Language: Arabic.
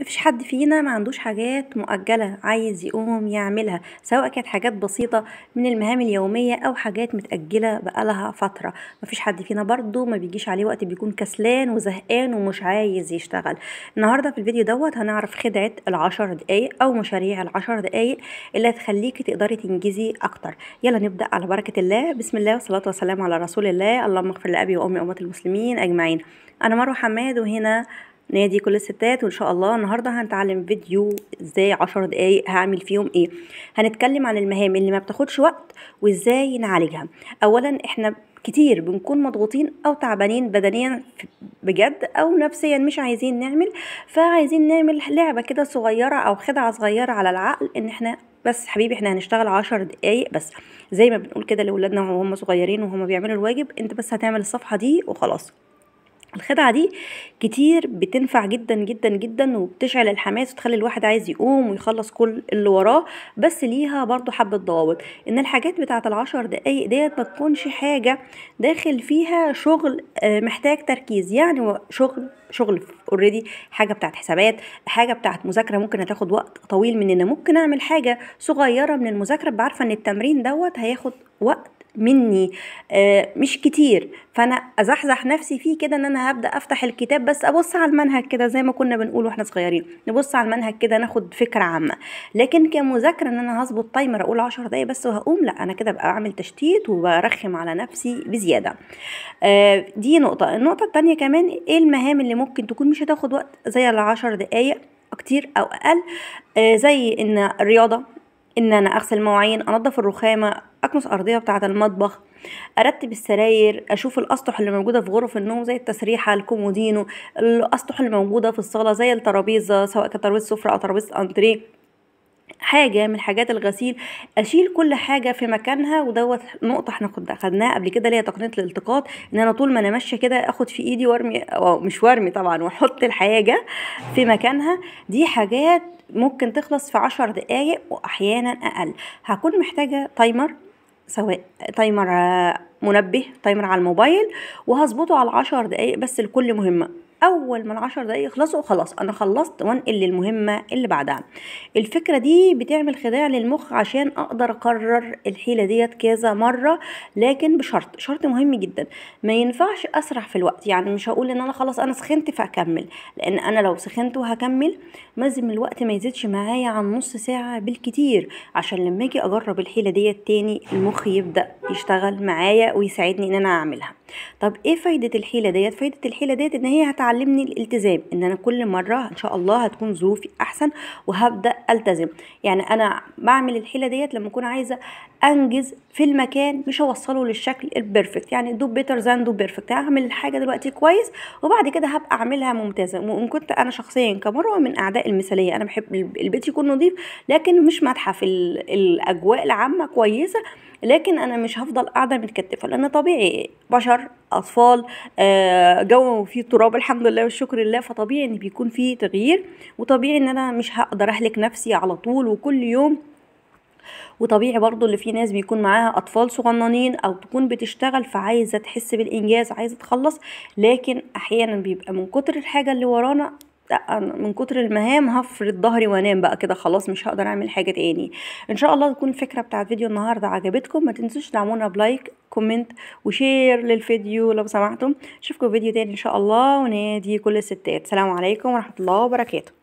مفيش حد فينا ما عندوش حاجات مؤجلة عايز يقوم يعملها سواء كانت حاجات بسيطة من المهام اليومية أو حاجات متأجلة بقالها فترة مفيش حد فينا برضو ما بيجيش عليه وقت بيكون كسلان وزهقان ومش عايز يشتغل النهاردة في الفيديو دوت هنعرف خدعة العشر دقايق أو مشاريع العشر دقايق اللي هتخليكي تقدري تنجزي أكتر يلا نبدأ على بركة الله بسم الله والصلاة والسلام على رسول الله اللهم اغفر لأبي وأمي وأمة المسلمين أجمعين أنا مروة حماد وهنا نادي كل الستات وان شاء الله النهارده هنتعلم فيديو ازاي عشر دقايق هعمل فيهم ايه هنتكلم عن المهام اللي ما بتاخدش وقت وازاي نعالجها اولا احنا كتير بنكون مضغوطين او تعبانين بدنيا بجد او نفسيا مش عايزين نعمل فعايزين نعمل لعبه كده صغيره او خدعه صغيره على العقل ان احنا بس حبيبي احنا هنشتغل عشر دقايق بس زي ما بنقول كده لولادنا وهم صغيرين وهم بيعملوا الواجب انت بس هتعمل الصفحه دي وخلاص الخدعة دي كتير بتنفع جدا جدا جدا وبتشعل الحماس وتخلي الواحد عايز يقوم ويخلص كل اللي وراه بس ليها برضو حبة ضوابط ان الحاجات بتاعة العشر دقايق ديت ما تكونش حاجة داخل فيها شغل آه، محتاج تركيز يعني شغل شغل اوريدي حاجه بتاعت حسابات حاجه بتاعت مذاكره ممكن هتاخد وقت طويل مننا ممكن اعمل حاجه صغيره من المذاكره بعرفه ان التمرين دوت هياخد وقت مني آه، مش كتير فانا ازحزح نفسي فيه كده ان انا هبدا افتح الكتاب بس ابص على المنهج كده زي ما كنا بنقول واحنا صغيرين نبص على المنهج كده ناخد فكره عامه لكن كمذاكره ان انا هظبط تايمر اقول 10 دقايق بس وهقوم لا انا كده بقى اعمل تشتيت وبرخم على نفسي بزياده آه، دي نقطه النقطه الثانيه كمان ايه المهام اللي ممكن تكون مش هتاخد وقت زي ال 10 دقايق كتير او اقل آه، زي ان الرياضه ان انا اغسل المواعين انضف الرخامه اكنس ارضيه بتاعه المطبخ ارتب السراير اشوف الاسطح اللي موجوده في غرف النوم زي التسريحه الكومودينو الاسطح اللي موجوده في الصاله زي الترابيزه سواء كانت ترابيزه سفره او ترابيزه انتريه حاجة من حاجات الغسيل أشيل كل حاجة في مكانها ودوت نقطة احنا خدناها قبل كده اللي هي تقنية الالتقاط إن أنا طول ما أنا ماشية كده آخد في إيدي وارمي أو مش وارمي طبعا وأحط الحاجة في مكانها دي حاجات ممكن تخلص في عشر دقايق وأحيانا أقل هكون محتاجة تايمر سواء تايمر منبه تايمر على الموبايل وهظبطه على عشر دقايق بس لكل مهمة اول ما العشر دقايق يخلصوا خلاص انا خلصت وانقل للمهمه اللي بعدها الفكره دي بتعمل خداع للمخ عشان اقدر اكرر الحيله ديت كذا مره لكن بشرط شرط مهم جدا ما ينفعش اسرح في الوقت يعني مش هقول ان انا خلاص انا سخنت فاكمل لان انا لو سخنت وهكمل لازم الوقت ما يزيدش معايا عن نص ساعه بالكتير عشان لما اجي اجرب الحيله ديت تاني المخ يبدا يشتغل معايا ويساعدني ان انا اعملها طب ايه فايده الحيله ديت فايده الحيله ديت ان هي هتعلمني الالتزام ان انا كل مره ان شاء الله هتكون ظروفي احسن وهبدا التزم يعني انا بعمل الحيله ديت لما اكون عايزه انجز في المكان مش هوصله للشكل البيرفكت يعني دو بيتر ذان دو بيرفكت هعمل الحاجه دلوقتي كويس وبعد كده هبقى اعملها ممتازه وان كنت انا شخصيا كمروه من اعداء المثاليه انا بحب البيت يكون نظيف لكن مش متحف الاجواء العامه كويسه لكن انا مش هفضل قاعده متكتفه لان طبيعي بشر اطفال آه، جو فيه تراب الحمد لله والشكر لله فطبيعي ان بيكون فيه تغيير وطبيعي ان انا مش هقدر اهلك نفسي على طول وكل يوم وطبيعي برضو اللي في ناس بيكون معاها اطفال صغننين او تكون بتشتغل فعايزه تحس بالانجاز عايزه تخلص لكن احيانا بيبقى من كتر الحاجه اللي ورانا من كتر المهام هفرد ظهري وانام بقى كده خلاص مش هقدر اعمل حاجه تاني ان شاء الله تكون الفكره بتاعت فيديو النهارده عجبتكم ما تنسوش تدعمونا بلايك كومنت وشير للفيديو لو سمحتم اشوفكم فيديو تاني ان شاء الله ونادي كل الستات سلام عليكم ورحمه الله وبركاته